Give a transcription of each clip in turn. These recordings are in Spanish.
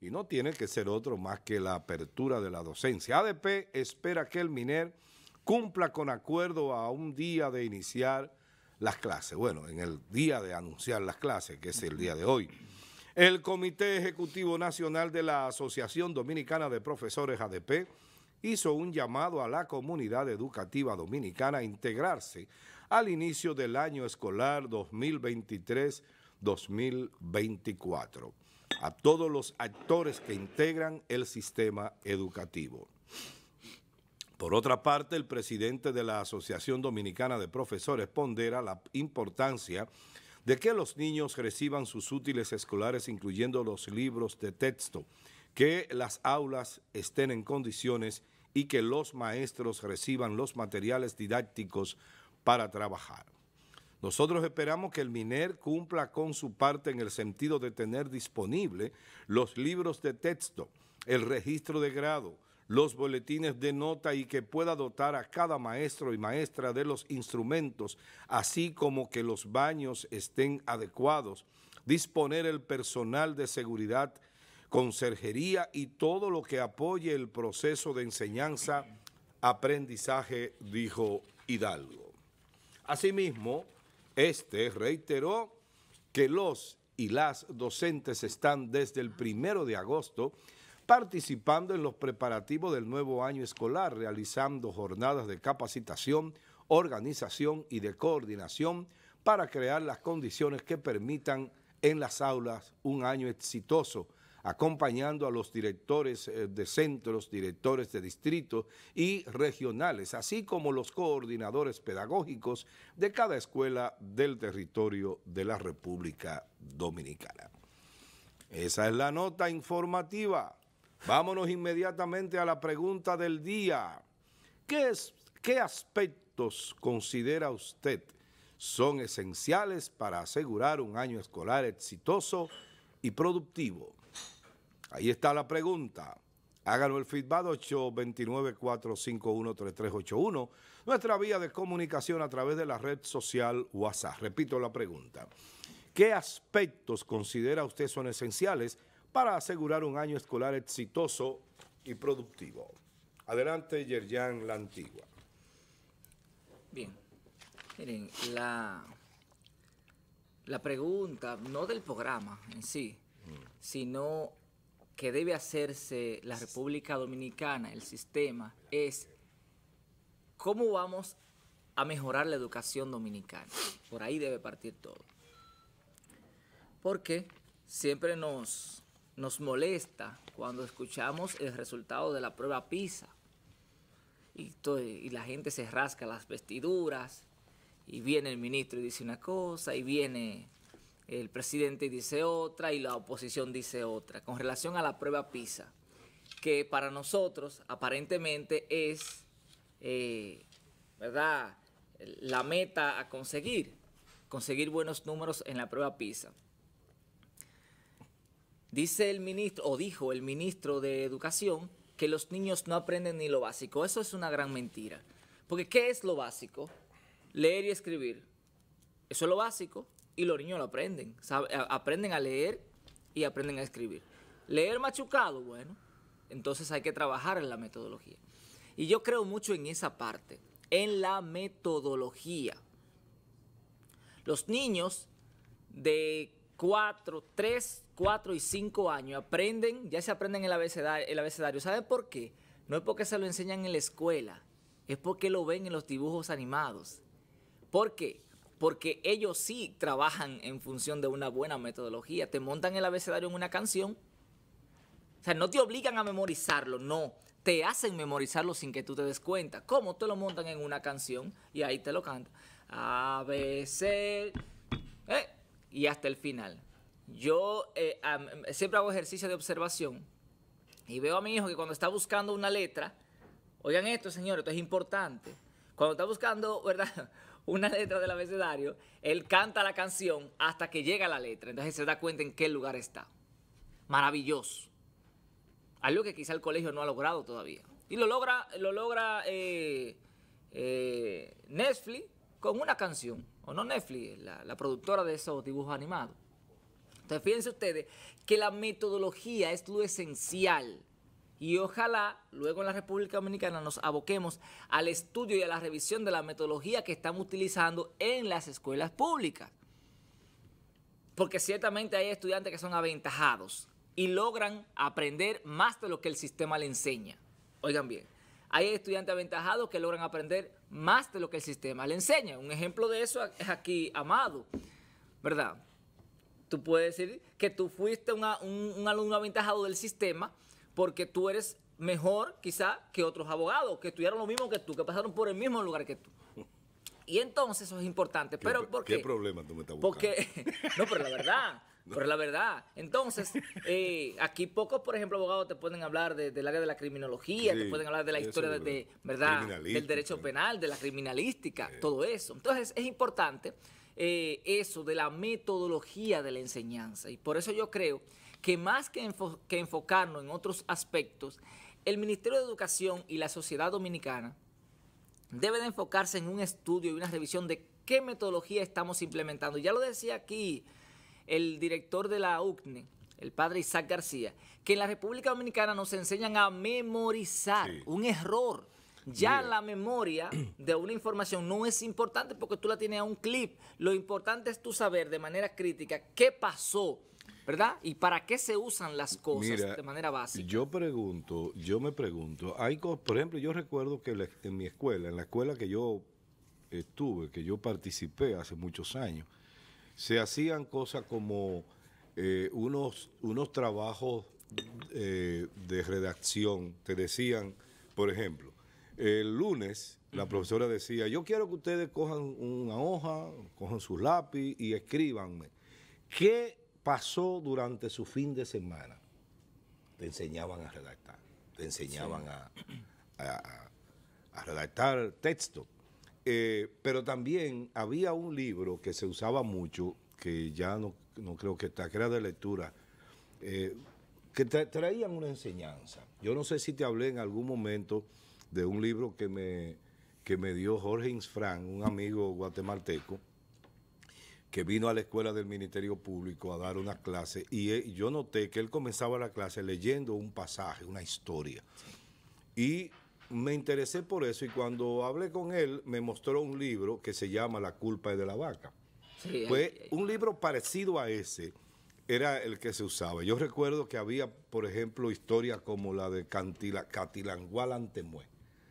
y no tiene que ser otro más que la apertura de la docencia. ADP espera que el MINER cumpla con acuerdo a un día de iniciar las clases. Bueno, en el día de anunciar las clases, que es el día de hoy. El Comité Ejecutivo Nacional de la Asociación Dominicana de Profesores ADP hizo un llamado a la comunidad educativa dominicana a integrarse al inicio del año escolar 2023-2024 a todos los actores que integran el sistema educativo. Por otra parte, el presidente de la Asociación Dominicana de Profesores pondera la importancia de que los niños reciban sus útiles escolares, incluyendo los libros de texto, que las aulas estén en condiciones y que los maestros reciban los materiales didácticos para trabajar. Nosotros esperamos que el MINER cumpla con su parte en el sentido de tener disponible los libros de texto, el registro de grado, los boletines de nota y que pueda dotar a cada maestro y maestra de los instrumentos, así como que los baños estén adecuados, disponer el personal de seguridad, conserjería y todo lo que apoye el proceso de enseñanza, aprendizaje, dijo Hidalgo. Asimismo, este reiteró que los y las docentes están desde el primero de agosto participando en los preparativos del nuevo año escolar, realizando jornadas de capacitación, organización y de coordinación para crear las condiciones que permitan en las aulas un año exitoso acompañando a los directores eh, de centros, directores de distritos y regionales, así como los coordinadores pedagógicos de cada escuela del territorio de la República Dominicana. Esa es la nota informativa. Vámonos inmediatamente a la pregunta del día. ¿Qué, qué aspectos considera usted son esenciales para asegurar un año escolar exitoso y productivo? Ahí está la pregunta. Háganlo el feedback 829-451-3381. Nuestra vía de comunicación a través de la red social WhatsApp. Repito la pregunta. ¿Qué aspectos considera usted son esenciales para asegurar un año escolar exitoso y productivo? Adelante, Yerjan La Antigua. Bien. Miren, la, la pregunta, no del programa en sí, mm. sino que debe hacerse la República Dominicana, el sistema, es cómo vamos a mejorar la educación dominicana. Por ahí debe partir todo. Porque siempre nos, nos molesta cuando escuchamos el resultado de la prueba PISA. Y, y la gente se rasca las vestiduras, y viene el ministro y dice una cosa, y viene el presidente dice otra y la oposición dice otra, con relación a la prueba PISA, que para nosotros aparentemente es, eh, ¿verdad?, la meta a conseguir, conseguir buenos números en la prueba PISA. Dice el ministro, o dijo el ministro de Educación, que los niños no aprenden ni lo básico. Eso es una gran mentira. Porque ¿qué es lo básico? Leer y escribir. Eso es lo básico y los niños lo aprenden. aprenden a leer y aprenden a escribir. Leer machucado, bueno, entonces hay que trabajar en la metodología. Y yo creo mucho en esa parte, en la metodología. Los niños de 4, 3, 4 y 5 años aprenden, ya se aprenden el abecedario. El abecedario. por qué? No es porque se lo enseñan en la escuela, es porque lo ven en los dibujos animados. ¿Por qué? porque ellos sí trabajan en función de una buena metodología. Te montan el abecedario en una canción. O sea, no te obligan a memorizarlo, no. Te hacen memorizarlo sin que tú te des cuenta. ¿Cómo te lo montan en una canción? Y ahí te lo cantan. A, B, C, eh, y hasta el final. Yo eh, siempre hago ejercicio de observación y veo a mi hijo que cuando está buscando una letra, oigan esto, señores, esto es importante. Cuando está buscando, ¿verdad? una letra del abecedario, él canta la canción hasta que llega la letra. Entonces se da cuenta en qué lugar está. Maravilloso. Algo que quizá el colegio no ha logrado todavía. Y lo logra, lo logra eh, eh, Netflix con una canción. O no Netflix, eh, la, la productora de esos dibujos animados. Entonces fíjense ustedes que la metodología es lo esencial y ojalá luego en la República Dominicana nos aboquemos al estudio y a la revisión de la metodología que estamos utilizando en las escuelas públicas. Porque ciertamente hay estudiantes que son aventajados y logran aprender más de lo que el sistema le enseña. Oigan bien, hay estudiantes aventajados que logran aprender más de lo que el sistema le enseña. Un ejemplo de eso es aquí Amado, ¿verdad? Tú puedes decir que tú fuiste un, un alumno aventajado del sistema, porque tú eres mejor quizá que otros abogados que estudiaron lo mismo que tú, que pasaron por el mismo lugar que tú. Y entonces eso es importante. ¿Qué, pero porque, ¿Qué problema tú me estás buscando? Porque, no, pero la verdad, ...pero pero la verdad. Entonces, eh, aquí pocos, por ejemplo, abogados te pueden hablar del área de la criminología, te pueden hablar de la historia de, ¿verdad? del derecho penal, de la criminalística, todo eso. Entonces es importante eh, eso de la metodología de la enseñanza. Y por eso yo creo que más que, enfocarnos en otros aspectos, el Ministerio de Educación y la sociedad dominicana deben enfocarse en un estudio y una revisión de qué metodología estamos implementando. Ya lo decía aquí el director de la UCNE, el padre Isaac García, que en la República Dominicana nos enseñan a memorizar un error. Ya la memoria de una información no es importante porque tú la tienes a un clip. Lo importante es tú saber de manera crítica qué pasó ¿verdad? ¿Y para qué se usan las cosas de manera básica? Yo pregunto, yo me pregunto, hay por ejemplo, yo recuerdo que en mi escuela, en la escuela que yo estuve, que yo participé hace muchos años, se hacían cosas como eh, unos, unos trabajos eh, de redacción, te decían, por ejemplo, el lunes la profesora decía, yo quiero que ustedes cojan una hoja, cojan su lápiz y escríbanme. ¿Qué pasó durante su fin de semana. Te enseñaban a redactar, te enseñaban a, redactar texto. Eh, pero también había un libro que se usaba mucho, que ya no, creo que está, que de lectura, eh, que traían una enseñanza. Yo no sé si te hablé en algún momento de un libro que me, que me dio Jorge Insfran, un amigo guatemalteco, que vino a la escuela del Ministerio Público a dar una clase eh, y yo noté que él comenzaba la clase leyendo un pasaje, una historia. Y me interesé por eso y cuando hablé con él me mostró un libro que se llama La culpa es de la vaca. Fue un libro parecido a ese era el que se usaba. Yo recuerdo que había, por ejemplo, historias como la de Catilangual Antemue.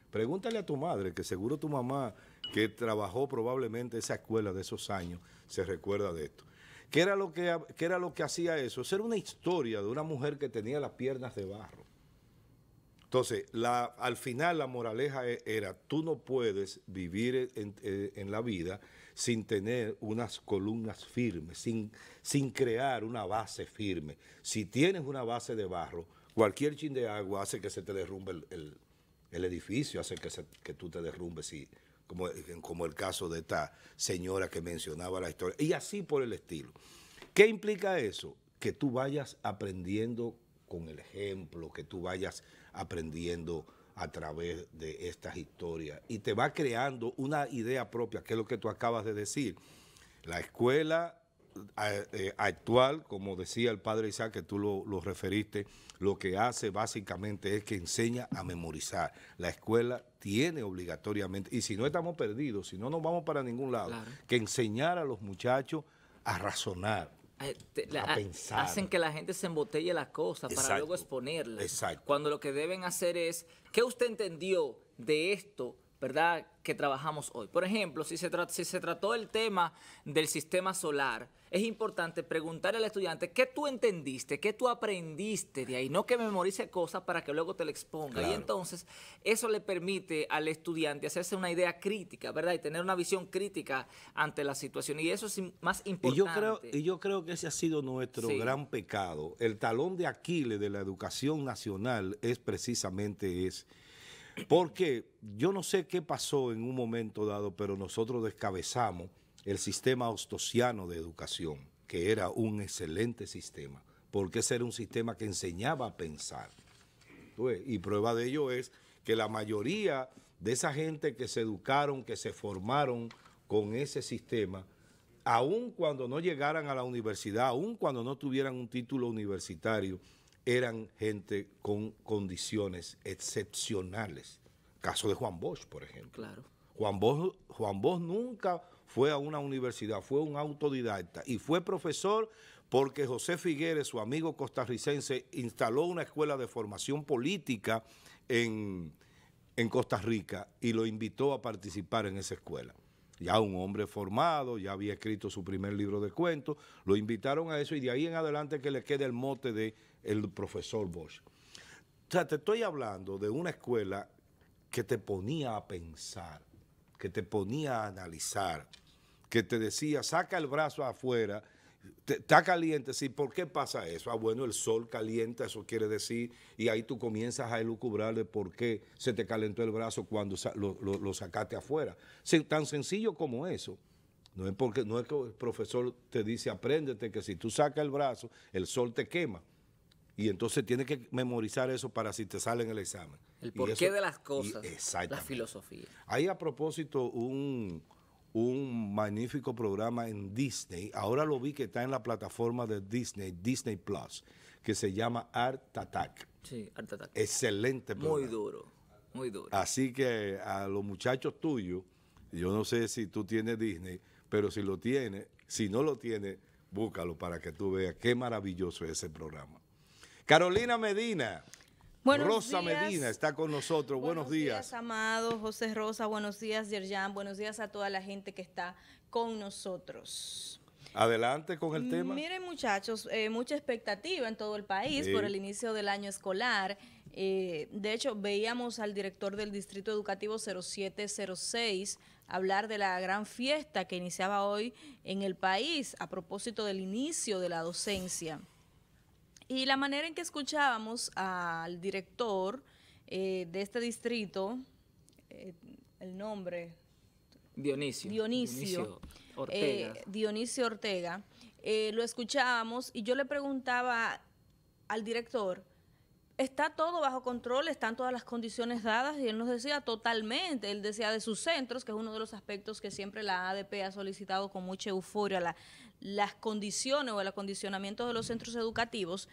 Pregúntale a tu madre, que seguro tu mamá que trabajó probablemente esa escuela de esos años, se recuerda de esto. ¿Qué era lo que, era lo que hacía eso? ser era una historia de una mujer que tenía las piernas de barro. Entonces, la, al final la moraleja e, era, tú no puedes vivir en, la vida sin tener unas columnas firmes, sin, sin crear una base firme. Si tienes una base de barro, cualquier chin de agua hace que se te derrumbe el, el edificio hace que, tú te derrumbes, como, como el caso de esta señora que mencionaba la historia, y así por el estilo. ¿Qué implica eso? Que tú vayas aprendiendo con el ejemplo, que tú vayas aprendiendo a través de estas historias y te va creando una idea propia, que es lo que tú acabas de decir. La escuela eh, actual, como decía el padre Isaac, que tú lo, referiste, lo que hace básicamente es que enseña a memorizar. La escuela tiene obligatoriamente, y si no estamos perdidos, si no nos vamos para ningún lado, que enseñar a los muchachos a razonar. Eh, a, pensar. Hacen que la gente se embotelle las cosas para luego exponerlas. Cuando lo que deben hacer es, ¿qué usted entendió de esto? ¿verdad? que trabajamos hoy. Por ejemplo, si se, si se trató el tema del sistema solar, es importante preguntar al estudiante qué tú entendiste, qué tú aprendiste de ahí, no que memorice cosas para que luego te lo exponga. Y entonces eso le permite al estudiante hacerse una idea crítica, ¿verdad? Y tener una visión crítica ante la situación. Y eso es más importante. Y yo creo, que ese ha sido nuestro gran pecado. El talón de Aquiles de la educación nacional es precisamente es porque yo no sé qué pasó en un momento dado, pero nosotros descabezamos el sistema ostosiano de educación, que era un excelente sistema, porque ese era un sistema que enseñaba a pensar. Y prueba de ello es que la mayoría de esa gente que se educaron, que se formaron con ese sistema, aun cuando no llegaran a la universidad, aun cuando no tuvieran un título universitario, eran gente con condiciones excepcionales. Caso de Juan Bosch, por ejemplo. Juan Bosch, nunca fue a una universidad, fue un autodidacta y fue profesor porque José Figueres, su amigo costarricense, instaló una escuela de formación política en Costa Rica y lo invitó a participar en esa escuela ya un hombre formado, ya había escrito su primer libro de cuentos, lo invitaron a eso y de ahí en adelante que le queda el mote de el profesor Bosch. O sea, te estoy hablando de una escuela que te ponía a pensar, que te ponía a analizar, que te decía, saca el brazo afuera Está caliente, sí. ¿Por qué pasa eso? Ah, bueno, el sol calienta, eso quiere decir, y ahí tú comienzas a elucubrar de por qué se te calentó el brazo cuando lo, sacaste afuera. tan sencillo como eso. No es, porque, no es que el profesor te dice, apréndete que si tú sacas el brazo, el sol te quema. Y entonces tienes que memorizar eso para si te sale en el examen. El porqué de las cosas, la filosofía. Ahí a propósito un, un magnífico programa en Disney. Ahora lo vi que está en la plataforma de Disney, Disney Plus, que se llama Art Attack. Sí, Art Attack. Excelente programa. Muy duro, muy duro. Así que a los muchachos tuyos, yo no sé si tú tienes Disney, pero si lo tienes, si no lo tienes, búscalo para que tú veas qué maravilloso es ese programa. Carolina Medina. Rosa Medina está con nosotros. Buenos, buenos días. Amado, José Rosa, buenos días, Yerjan, buenos días a toda la gente que está con nosotros. Adelante con el tema. Miren muchachos, eh, mucha expectativa en todo el país por el inicio del año escolar. Eh, de hecho, veíamos al director del Distrito Educativo 0706 hablar de la gran fiesta que iniciaba hoy en el país a propósito del inicio de la docencia. Y la manera en que escuchábamos al director eh, de este distrito, eh, el nombre... Dionisio. Dionisio. Dionisio Ortega. Eh, Dionisio Ortega. lo escuchábamos y yo le preguntaba al director, ¿está todo bajo control? ¿Están todas las condiciones dadas? Y él nos decía totalmente, él decía de sus centros, que es uno de los aspectos que siempre la ADP ha solicitado con mucha euforia, la, las condiciones o el acondicionamiento de los centros educativos,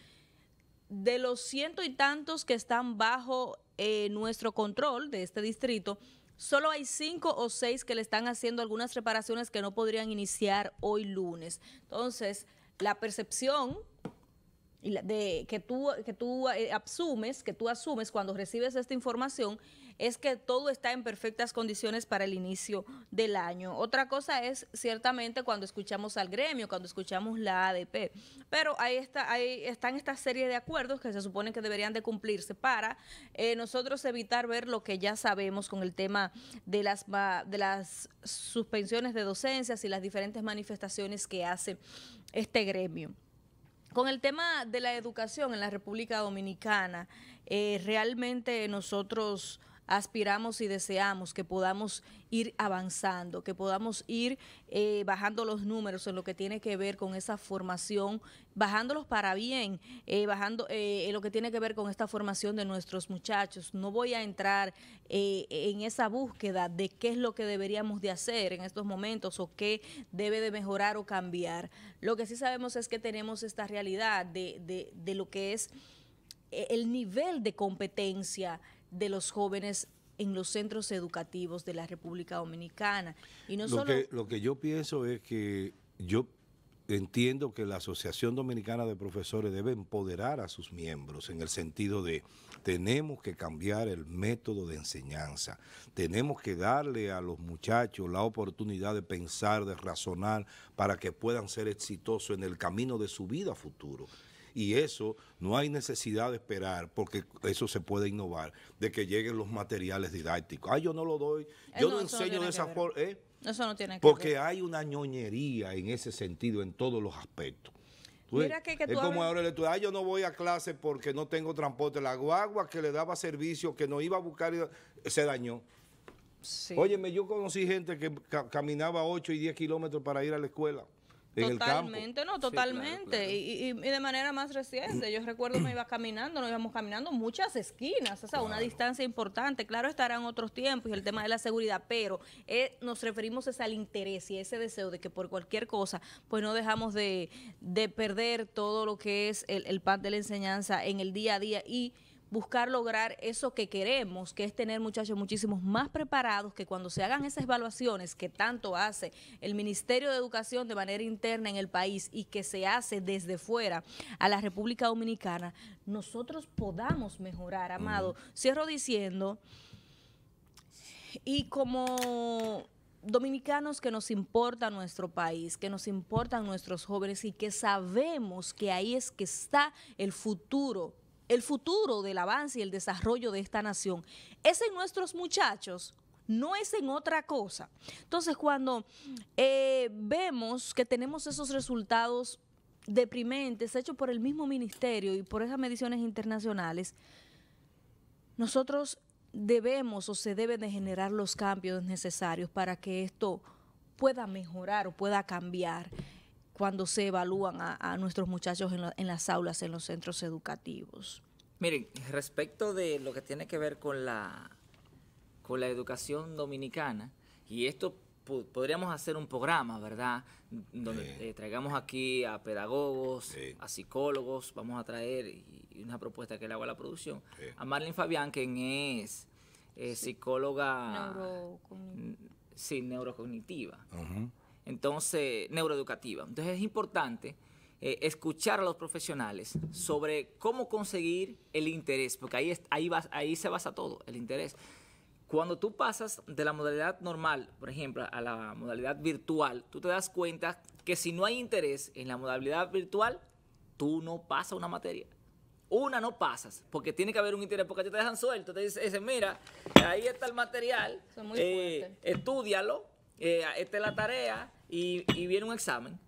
de los ciento y tantos que están bajo eh, nuestro control de este distrito, solo hay cinco o seis que le están haciendo algunas reparaciones que no podrían iniciar hoy lunes. Entonces, la percepción de, que, tú, que tú eh, asumes, que tú asumes cuando recibes esta información es que todo está en perfectas condiciones para el inicio del año. Otra cosa es ciertamente cuando escuchamos al gremio, cuando escuchamos la ADP, pero ahí, está, ahí están esta serie de acuerdos que se supone que deberían de cumplirse para eh, nosotros evitar ver lo que ya sabemos con el tema de las, de las suspensiones de docencias y las diferentes manifestaciones que hace este gremio. Con el tema de la educación en la República Dominicana, eh, realmente nosotros aspiramos y deseamos que podamos ir avanzando, que podamos ir eh, bajando los números en lo que tiene que ver con esa formación, bajándolos para bien, eh, bajando eh, en lo que tiene que ver con esta formación de nuestros muchachos. No voy a entrar en esa búsqueda de qué es lo que deberíamos de hacer en estos momentos o qué debe de mejorar o cambiar. Lo que sí sabemos es que tenemos esta realidad de, de, de lo que es el nivel de competencia de los jóvenes en los centros educativos de la República Dominicana. Y lo, que, lo que yo pienso es que yo entiendo que la Asociación Dominicana de Profesores debe empoderar a sus miembros en el sentido de tenemos que cambiar el método de enseñanza, tenemos que darle a los muchachos la oportunidad de pensar, de razonar, para que puedan ser exitosos en el camino de su vida futuro y eso no hay necesidad de esperar porque eso se puede innovar, de que lleguen los materiales didácticos. Ah, yo no lo doy, eh, yo no, enseño de esa forma. ¿eh? Eso no tiene que Porque hay una ñoñería en ese sentido en todos los aspectos. es como ahora el estudiante, Ay, yo no voy a clase porque no tengo transporte. La guagua que le daba servicio, que no iba a buscar, se dañó. Sí. Óyeme, yo conocí gente que caminaba 8 y 10 kilómetros para ir a la escuela. Totalmente, no, totalmente. Y, y, de manera más reciente. Yo recuerdo me iba caminando, nos íbamos caminando muchas esquinas, o sea, una distancia importante. Claro, estarán otros tiempos y el tema de la seguridad, pero eh, nos referimos es al interés y ese deseo de que por cualquier cosa, pues no dejamos de, de perder todo lo que es el, el pan de la enseñanza en el día a día y buscar lograr eso que queremos, que es tener muchachos muchísimos más preparados, que cuando se hagan esas evaluaciones que tanto hace el Ministerio de Educación de manera interna en el país y que se hace desde fuera a la República Dominicana, nosotros podamos mejorar, amado. Cierro diciendo, y como dominicanos que nos importa nuestro país, que nos importan nuestros jóvenes y que sabemos que ahí es que está el futuro el futuro del avance y el desarrollo de esta nación. Es en nuestros muchachos, no es en otra cosa. Entonces, cuando eh, vemos que tenemos esos resultados deprimentes hechos por el mismo ministerio y por esas mediciones internacionales, nosotros debemos o se deben de generar los cambios necesarios para que esto pueda mejorar o pueda cambiar cuando se evalúan a, nuestros muchachos en, las aulas, en los centros educativos. Miren, respecto de lo que tiene que ver con la, con la educación dominicana, y esto podríamos hacer un programa, ¿verdad? Donde eh, traigamos aquí a pedagogos, a psicólogos, vamos a traer una propuesta que le hago a la producción, a Marlene Fabián, quien es eh, psicóloga... Neurocognitiva. Sí, neurocognitiva entonces neuroeducativa. Entonces es importante eh, escuchar a los profesionales sobre cómo conseguir el interés, porque ahí, ahí, ahí se basa todo, el interés. Cuando tú pasas de la modalidad normal, por ejemplo, a la modalidad virtual, tú te das cuenta que si no hay interés en la modalidad virtual, tú no pasas una materia. Una no pasas, porque tiene que haber un interés, porque te dejan suelto, te dicen, mira, ahí está el material, eh, estudialo, eh, esta es la tarea, y, viene un examen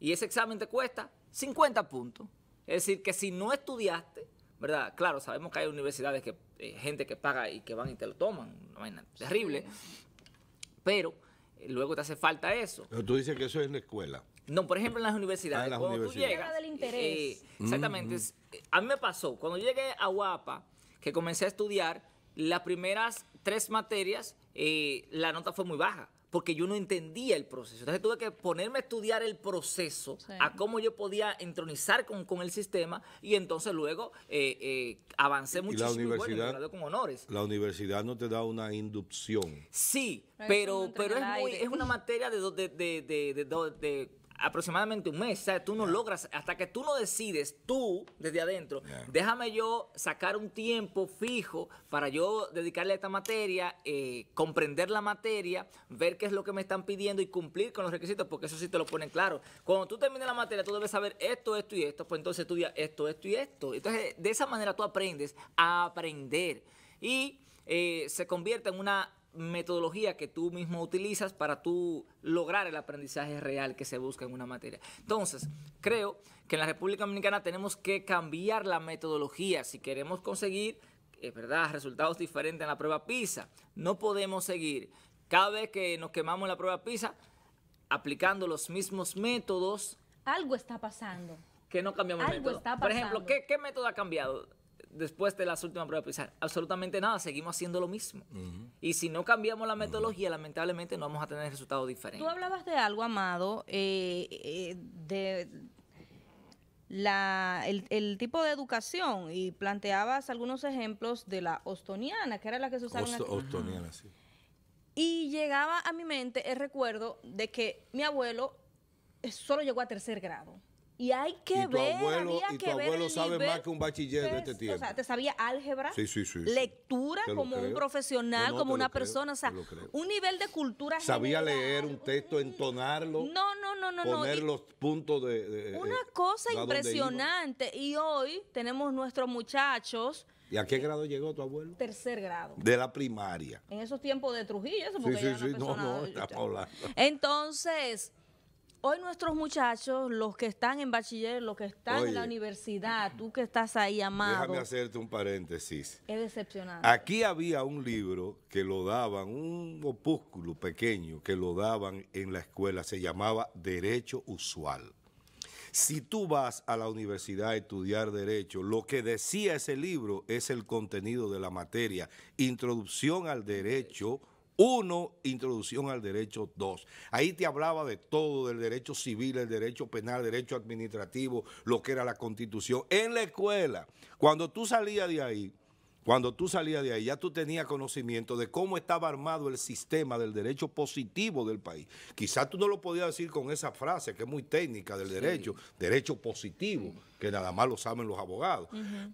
y ese examen te cuesta 50 puntos. Es decir, que si no estudiaste, ¿verdad? Claro, sabemos que hay universidades que eh, gente que paga y que van y te lo toman, una vaina terrible, pero eh, luego te hace falta eso. Pero tú dices que eso es en la escuela. No, por ejemplo, en las universidades. Ah, cuando tú llegas. Del eh, exactamente. Mm, mm. A mí me pasó, cuando llegué a Guapa, que comencé a estudiar, las primeras tres materias, la nota fue muy baja porque yo no entendía el proceso. Entonces tuve que ponerme a estudiar el proceso, a cómo yo podía entronizar con, el sistema y entonces luego eh, eh avancé muchísimo. La universidad, La universidad no te da una inducción. Sí, pero, pero, es, muy, es una materia de, de, de, de aproximadamente un mes. O tú no logras, hasta que tú no decides, tú desde adentro, déjame yo sacar un tiempo fijo para yo dedicarle a esta materia, eh, comprender la materia, ver qué es lo que me están pidiendo y cumplir con los requisitos, porque eso sí te lo ponen claro. Cuando tú termines la materia, tú debes saber esto, esto y esto, pues entonces estudia esto, esto y esto. Entonces, de esa manera tú aprendes a aprender. Y eh, se convierte en una metodología que tú mismo utilizas para tú lograr el aprendizaje real que se busca en una materia. Entonces, creo que en la República Dominicana tenemos que cambiar la metodología si queremos conseguir eh, ¿verdad? resultados diferentes en la prueba PISA. No podemos seguir cada vez que nos quemamos en la prueba PISA aplicando los mismos métodos. Algo está pasando. Que no cambiamos Algo método. Está pasando. Por ejemplo, ¿qué método ha cambiado? después de las últimas pruebas absolutamente nada, seguimos haciendo lo mismo. Y si no cambiamos la metodología, lamentablemente no vamos a tener resultados diferentes. Tú hablabas de algo, Amado, eh, eh de el, tipo de educación y planteabas algunos ejemplos de la ostoniana, que era la que se usaba Ostoniana, sí. Y llegaba a mi mente el recuerdo de que mi abuelo solo llegó a tercer grado. Y hay que ver, tu abuelo sabe más que un bachiller de este tiempo. O sea, te sabía álgebra, sí, sí, sí, lectura como un profesional, como una persona, o sea, un nivel de cultura Sabía leer un texto, mm. entonarlo. No, no, no, no. Poner los puntos de... Eh, una cosa impresionante. Y hoy tenemos nuestros muchachos... ¿Y a qué grado llegó tu abuelo? Tercer grado. De la primaria. En esos tiempos de Trujillo, eso porque Sí, sí, sí, no, no, estamos hablando. Entonces, Hoy nuestros muchachos, los que están en bachiller, los que están en la universidad, tú que estás ahí, amado. Déjame hacerte un paréntesis. Es decepcionante. Aquí había un libro que lo daban, un opúsculo pequeño que lo daban en la escuela, se llamaba Derecho Usual. Si tú vas a la universidad a estudiar Derecho, lo que decía ese libro es el contenido de la materia, Introducción al Derecho uno, introducción al derecho Dos, Ahí te hablaba de todo, del derecho civil, el derecho penal, derecho administrativo, lo que era la constitución. En la escuela, cuando tú salías de ahí, cuando tú salías de ahí, ya tú tenías conocimiento de cómo estaba armado el sistema del derecho positivo del país. Quizás tú no lo podías decir con esa frase, que es muy técnica del derecho, derecho positivo, que nada más lo saben los abogados.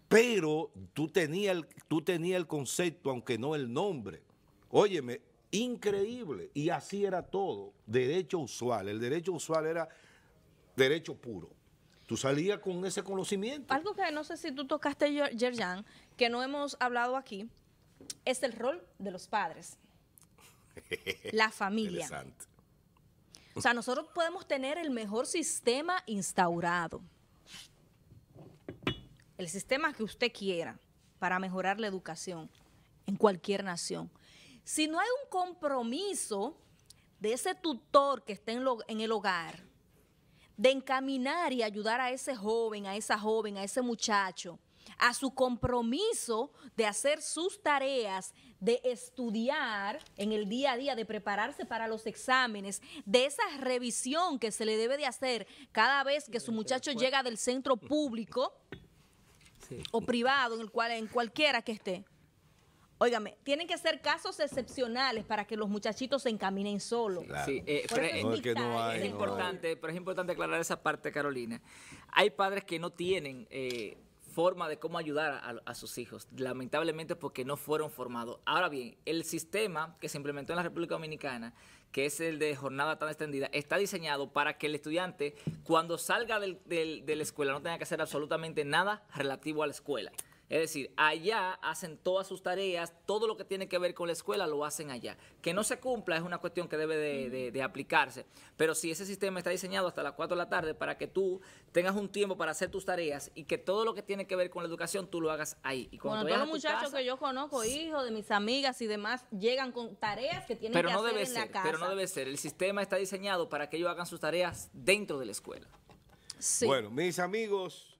Pero tú tenías tú el concepto, aunque no el nombre. Óyeme, Increíble. Y así era todo. Derecho usual. El derecho usual era derecho puro. Tú salías con ese conocimiento. Algo que no sé si tú tocaste, Yerjan, que no hemos hablado aquí, es el rol de los padres. la familia. O sea, nosotros podemos tener el mejor sistema instaurado. El sistema que usted quiera para mejorar la educación en cualquier nación. Si no hay un compromiso de ese tutor que está en, el hogar, de encaminar y ayudar a ese joven, a esa joven, a ese muchacho, a su compromiso de hacer sus tareas, de estudiar en el día a día, de prepararse para los exámenes, de esa revisión que se le debe de hacer cada vez que su muchacho llega del centro público o privado, en el cual en cualquiera que esté. Óigame, tienen que ser casos excepcionales para que los muchachitos se encaminen solos. Sí, es, importante, es importante aclarar esa parte, Carolina. Hay padres que no tienen eh, forma de cómo ayudar a, sus hijos, lamentablemente porque no fueron formados. Ahora bien, el sistema que se implementó en la República Dominicana, que es el de jornada tan extendida, está diseñado para que el estudiante, cuando salga de la escuela, no tenga que hacer absolutamente nada relativo a la escuela. Es decir, allá hacen todas sus tareas, todo lo que tiene que ver con la escuela lo hacen allá. Que no se cumpla es una cuestión que debe de, aplicarse, pero si ese sistema está diseñado hasta las 4 de la tarde para que tú tengas un tiempo para hacer tus tareas y que todo lo que tiene que ver con la educación tú lo hagas ahí. cuando bueno, todos los muchachos que yo conozco, hijos de mis amigas y demás, llegan con tareas que tienen que no hacer en la casa. Pero no debe ser, el sistema está diseñado para que ellos hagan sus tareas dentro de la escuela. Sí. Bueno, mis amigos...